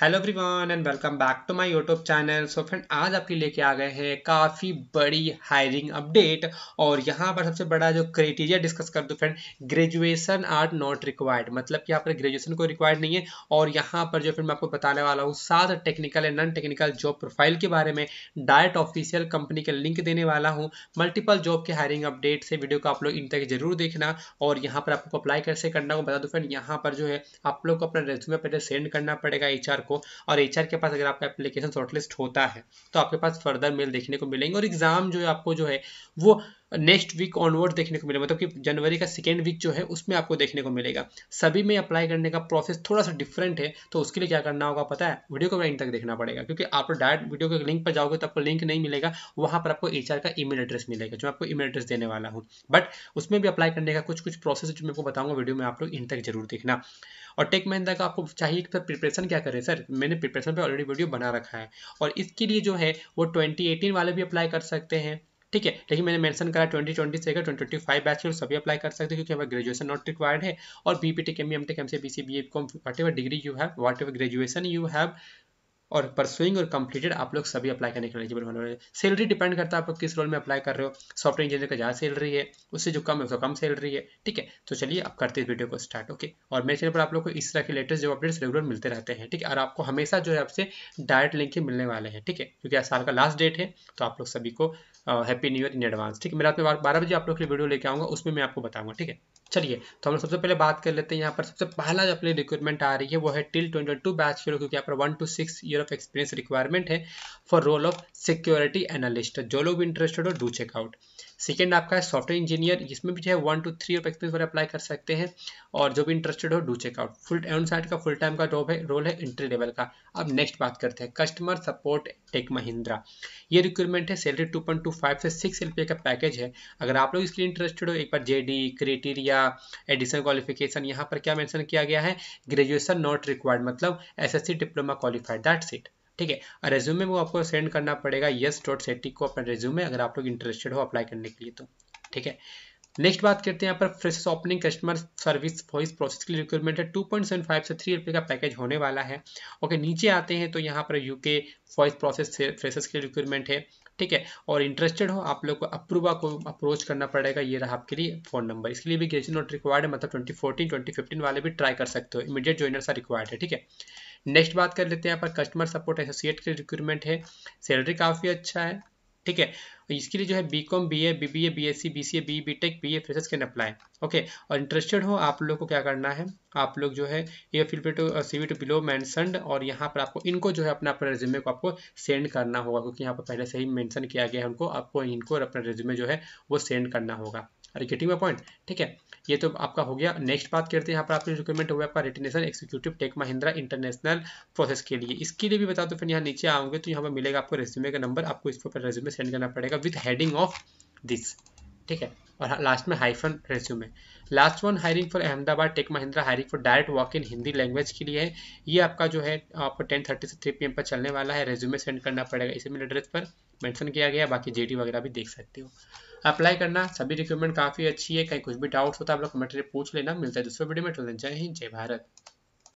hello everyone and welcome back to my YouTube channel so friend आज आपके लेके आ गए हैं काफ़ी बड़ी हायरिंग अपडेट और यहाँ पर सबसे बड़ा जो क्राइटेरिया डिस्कस कर दो friend graduation are not required मतलब कि यहाँ पर ग्रेजुएशन को रिक्वायर्ड नहीं है और यहाँ पर जो फ्रेंड मैं आपको बताने वाला हूँ सात technical and non technical job profile के बारे में डायरेक्ट ऑफिशियल कंपनी के लिंक देने वाला हूँ मल्टीपल जॉब के हायरिंग अपडेट से वीडियो को आप लोग इन तक जरूर देखना और यहाँ पर आपको अप्लाई कैसे करना हो बता दो फ्रेंड यहाँ पर जो है आप लोग को अपना रेज्यूमे पहले सेंड करना पड़ेगा एच को और एच के पास अगर आपका एप्लीकेशन शॉर्टलिस्ट होता है तो आपके पास फर्दर मेल देखने को मिलेंगे और एग्जाम जो है आपको जो है वो नेक्स्ट वीक ऑनवर्ड देखने को मिलेगा मतलब कि जनवरी का सेकेंड वीक जो है उसमें आपको देखने को मिलेगा सभी में अप्लाई करने का प्रोसेस थोड़ा सा डिफरेंट है तो उसके लिए क्या करना होगा पता है वीडियो को एंड तक देखना पड़ेगा क्योंकि आप डायरेक्ट वीडियो के लिंक पर जाओगे तो आपको लिंक नहीं मिलेगा वहाँ पर आपको एच का ई एड्रेस मिलेगा जो आपको ई एड्रेस देने वाला हूँ बट उसमें भी अप्लाई करने का कुछ कुछ प्रोसेस जो मैं आपको बताऊँगा वीडियो में आप लोग इन तक जरूर देखना और टेक महिंदा का आपको चाहिए कि प्रिपरेशन क्या करें सर मैंने प्रिपरेशन पर ऑलरेडी वीडियो बना रखा है और इसके लिए जो है वो ट्वेंटी वाले भी अप्लाई कर सकते हैं ठीक है लेकिन मैंने मेंशन करा ट्वेंटी ट्वेंटी से ट्वेंटी 2025 फाइव बैच के सभी अप्लाई कर सकते हो क्योंकि हमारा ग्रेजुएशन नॉट रिक्वायर्ड है और BPT P M M tech M C B C B A com whatever degree you have whatever graduation you have और परसुइंग और कंप्लीटेड आप लोग सभी अप्लाई करने के लिए एलिजिबल होने सैलरी डिपेंड करता है आप लोग किस रोल में अप्लाई कर रहे हो सॉफ्टवेयर इंजीनियर का ज़्यादा सैलरी है उससे जो कम है उसका कम सैलरी है ठीक है तो चलिए आप करते हैं वीडियो को स्टार्ट ओके और मेरे चैनल पर आप लोग को इस तरह के लेटेस्ट जो अपडेट्स रेगुलर मिलते रहते हैं ठीक है और आपको हमेशा जो है आपसे डायरेक्ट लिंक ही मिलने वाले हैं ठीक है क्योंकि आज साल का लास्ट डेट है तो आप लोग सभी को happy new year in advance ठीक है मेरा बारह बजे आप लोग के लिए वीडियो लेके आऊँगा उसमें मैं आपको बताऊँगा ठीक है चलिए तो हम सबसे पहले बात कर लेते हैं यहाँ पर सबसे पहला जो अपनी रिक्वायरमेंट आ रही है वो है टिल ट्वेंटी टू बैच लोग क्योंकि यहाँ पर one two six year of experience requirement है for role of security analyst जो लोग भी इंटरेस्टेड हो डू चेकआउट सेकेंड आपका है सॉफ्टवेयर इंजीनियर इसमें भी जो है one two three of experience वाले अप्लाई कर सकते हैं और जो भी इंटरेस्टेड हो do checkout full and side का फुल टाइम का जॉब है रोल है इंट्री लेवल का अब नेक्स्ट बात करते हैं कस्टमर सपोर्ट टेक महिंद्रा ये रिक्वायरमेंट है salary two point two five से सिक्स एल का पैकेज है अगर आप लोग इसके लिए इंटरेस्टेड हो एक बार जे डी क्राइटेरिया का एडिशनल क्वालिफिकेशन यहाँ पर क्या मैंशन किया गया है ग्रेजुएशन नॉट रिक्वायर्ड मतलब SSC diploma qualified that's it ठीक है रेज्यूमे वो आपको सेंड करना पड़ेगा यस डॉट सेटिक को अपना रेज्यूमे अगर आप लोग इंटरेस्टेड हो अप्लाई करने के लिए तो ठीक है नेक्स्ट बात करते हैं यहाँ पर freshers opening customer service voice process के लिए रिक्वायरमेंट है 2.75 से थ्री रुपये का पैकेज होने वाला है ओके नीचे आते हैं तो यहाँ पर यूके वॉइस प्रोसेस फ्रेशेस के लिए रिक्वायरमेंट है ठीक है और इंटरेस्टेड हो आप लोग को अप्रूवा को अप्रोच करना पड़ेगा ये रहा आपके लिए फोन नंबर इसके लिए भी ग्रेजुएशन नोट रिक्वायर्ड है मतलब ट्वेंटी फोर्टीन वाले भी ट्राई कर सकते हो इमीडिएट सा रिक्वायर्ड है ठीक है नेक्स्ट बात कर लेते हैं यहाँ पर कस्टमर सपोर्ट एसोसिएट की रिक्वायरमेंट है सैलरी काफ़ी अच्छा है ठीक है इसके लिए जो है B com B A B B A B S C B C A B B tech B A freshers can apply okay और इंटरेस्टेड हो आप लोग को क्या करना है आप लोग जो है ये field to C V to below मैं और यहाँ पर आपको इनको जो है अपना अपना रेज्यूमे को आपको सेंड करना होगा क्योंकि यहाँ पर पहले से ही मैंसन किया गया है उनको आपको इनको अपना रेज्यूमे जो है वो सेंड करना होगा अरे गेटिंग पॉइंट ठीक है ये तो आपका हो गया नेक्स्ट बात करते हैं यहाँ पर आपके रिक्वेमेंट हुआ आपका retention executive tech Mahindra international process के लिए इसके लिए भी बता दो फिर यहाँ नीचे आओगे तो यहाँ पर मिलेगा आपको रेज्यूमे का नंबर आपको इसके ऊपर रेज्यूमे सेंड करना पड़ेगा विथ हेडिंग ऑफ दिस ठीक है और लास्ट हाँ, में hyphen resume last one hiring for Ahmedabad tech Mahindra hiring for direct walk in Hindi language के लिए है ये आपका जो है आपको टेन थर्टी से थ्री पी पर चलने वाला है रेज्यूमे सेंड करना पड़ेगा इसी मेल एड्रेस पर मेंशन किया गया बाकी जेडी वगैरह भी देख सकते हो अप्लाई करना सभी रिक्रूटमेंट काफ़ी अच्छी है कहीं कुछ भी डाउट्स होता है आप लोग कमेंट पूछ लेना मिलता है दूसरे वीडियो में जय हिंद जय भारत